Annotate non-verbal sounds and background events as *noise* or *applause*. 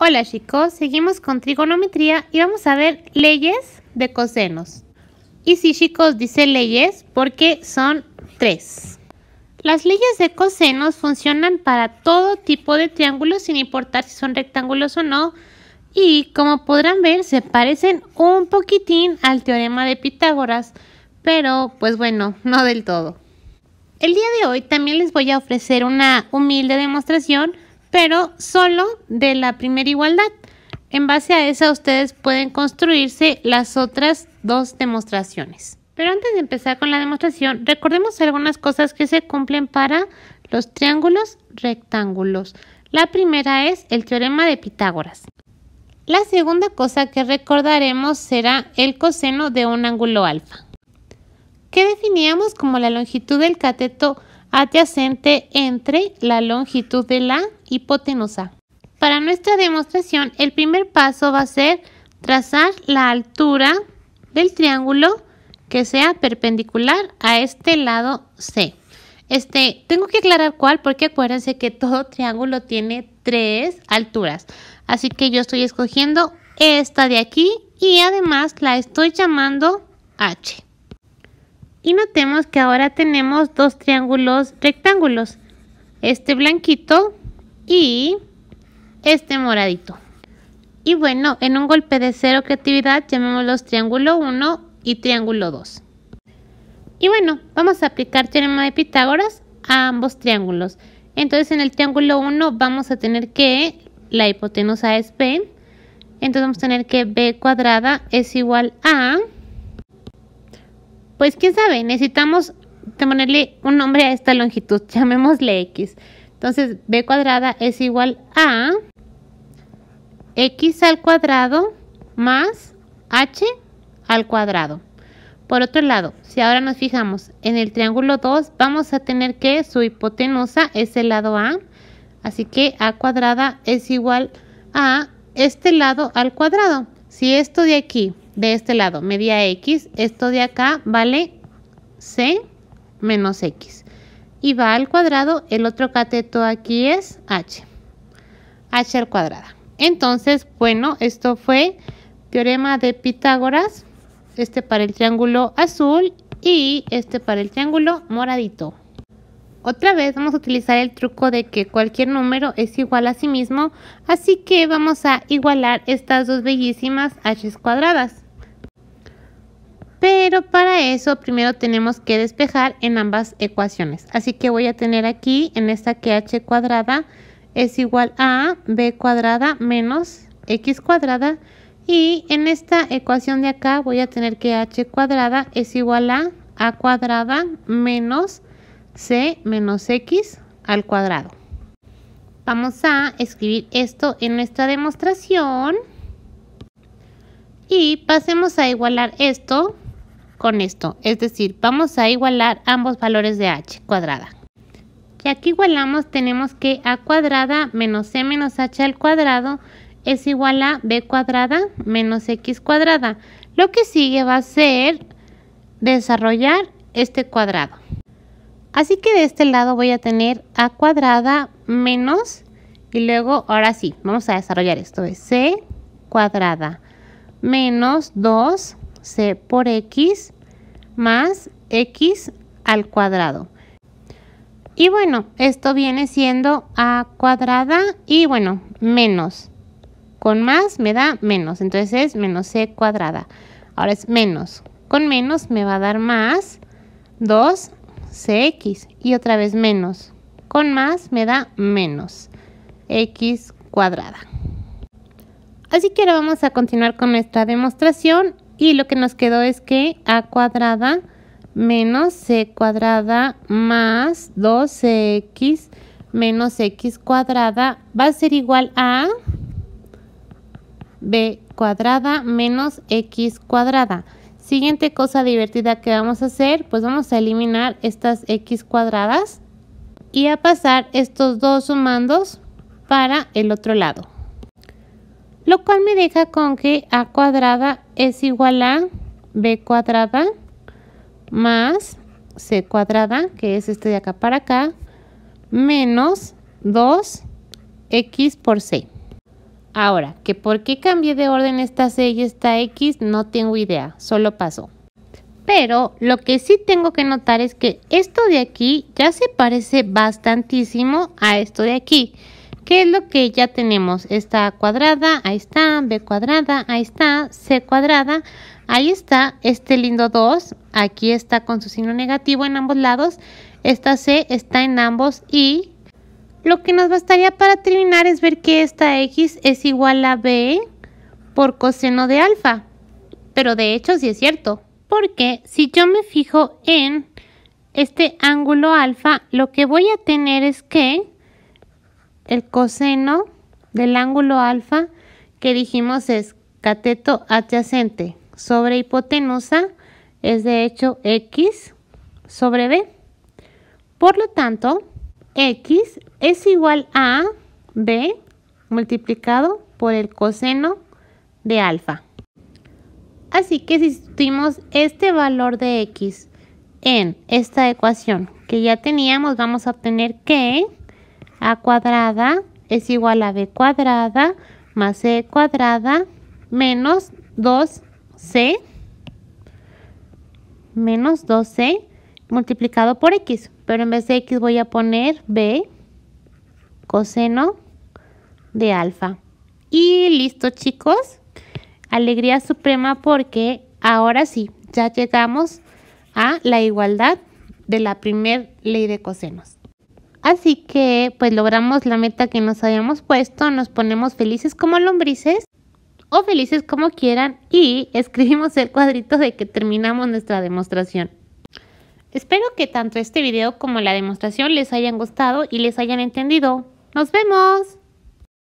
Hola chicos, seguimos con trigonometría y vamos a ver leyes de cosenos. Y si chicos dice leyes porque son tres. Las leyes de cosenos funcionan para todo tipo de triángulos sin importar si son rectángulos o no. Y como podrán ver se parecen un poquitín al teorema de Pitágoras, pero pues bueno, no del todo. El día de hoy también les voy a ofrecer una humilde demostración pero solo de la primera igualdad. En base a esa ustedes pueden construirse las otras dos demostraciones. Pero antes de empezar con la demostración, recordemos algunas cosas que se cumplen para los triángulos rectángulos. La primera es el teorema de Pitágoras. La segunda cosa que recordaremos será el coseno de un ángulo alfa, ¿Qué definíamos como la longitud del cateto adyacente entre la longitud de la hipotenusa. Para nuestra demostración, el primer paso va a ser trazar la altura del triángulo que sea perpendicular a este lado C. Este, tengo que aclarar cuál porque acuérdense que todo triángulo tiene tres alturas. Así que yo estoy escogiendo esta de aquí y además la estoy llamando H y notemos que ahora tenemos dos triángulos rectángulos, este blanquito y este moradito. Y bueno, en un golpe de cero creatividad llamémoslos triángulo 1 y triángulo 2. Y bueno, vamos a aplicar teorema de Pitágoras a ambos triángulos. Entonces en el triángulo 1 vamos a tener que la hipotenusa es B. Entonces vamos a tener que B cuadrada es igual a pues quién sabe, necesitamos ponerle un nombre a esta longitud, *laughs* llamémosle X. Entonces, B cuadrada es igual a X al cuadrado más H al cuadrado. Por otro lado, si ahora nos fijamos en el triángulo 2, vamos a tener que su hipotenusa es el lado A. Así que A cuadrada es igual a este lado al cuadrado. Si esto de aquí de este lado, media x, esto de acá vale c menos x. Y va al cuadrado, el otro cateto aquí es h, h al cuadrado. Entonces, bueno, esto fue teorema de Pitágoras, este para el triángulo azul y este para el triángulo moradito. Otra vez vamos a utilizar el truco de que cualquier número es igual a sí mismo, así que vamos a igualar estas dos bellísimas h cuadradas. Pero para eso primero tenemos que despejar en ambas ecuaciones. Así que voy a tener aquí en esta que h cuadrada es igual a b cuadrada menos x cuadrada. Y en esta ecuación de acá voy a tener que h cuadrada es igual a a cuadrada menos c menos x al cuadrado. Vamos a escribir esto en nuestra demostración. Y pasemos a igualar esto con esto, es decir, vamos a igualar ambos valores de h cuadrada. Y aquí igualamos, tenemos que a cuadrada menos c menos h al cuadrado es igual a b cuadrada menos x cuadrada. Lo que sigue va a ser desarrollar este cuadrado. Así que de este lado voy a tener a cuadrada menos, y luego ahora sí, vamos a desarrollar esto, es c cuadrada menos 2 c por x más x al cuadrado. Y bueno, esto viene siendo a cuadrada y bueno, menos. Con más me da menos, entonces es menos c cuadrada. Ahora es menos. Con menos me va a dar más 2cx. Y otra vez menos. Con más me da menos x cuadrada. Así que ahora vamos a continuar con nuestra demostración y lo que nos quedó es que a cuadrada menos c cuadrada más 2x menos x cuadrada va a ser igual a b cuadrada menos x cuadrada. Siguiente cosa divertida que vamos a hacer, pues vamos a eliminar estas x cuadradas y a pasar estos dos sumandos para el otro lado lo cual me deja con que a cuadrada es igual a b cuadrada más c cuadrada, que es este de acá para acá, menos 2x por c. Ahora, que por qué cambié de orden esta c y esta x, no tengo idea, solo pasó. Pero lo que sí tengo que notar es que esto de aquí ya se parece bastantísimo a esto de aquí. ¿Qué es lo que ya tenemos? Está cuadrada, ahí está, B cuadrada, ahí está, C cuadrada, ahí está este lindo 2, aquí está con su signo negativo en ambos lados, esta C está en ambos y lo que nos bastaría para terminar es ver que esta X es igual a B por coseno de alfa. Pero de hecho sí es cierto, porque si yo me fijo en este ángulo alfa, lo que voy a tener es que el coseno del ángulo alfa que dijimos es cateto adyacente sobre hipotenusa es de hecho x sobre b. Por lo tanto, x es igual a b multiplicado por el coseno de alfa. Así que si sustituimos este valor de x en esta ecuación que ya teníamos, vamos a obtener que a cuadrada es igual a B cuadrada más C e cuadrada menos 2C menos 2C multiplicado por X. Pero en vez de X voy a poner B coseno de alfa. Y listo chicos, alegría suprema porque ahora sí, ya llegamos a la igualdad de la primer ley de cosenos. Así que pues logramos la meta que nos habíamos puesto, nos ponemos felices como lombrices o felices como quieran y escribimos el cuadrito de que terminamos nuestra demostración. Espero que tanto este video como la demostración les hayan gustado y les hayan entendido. ¡Nos vemos!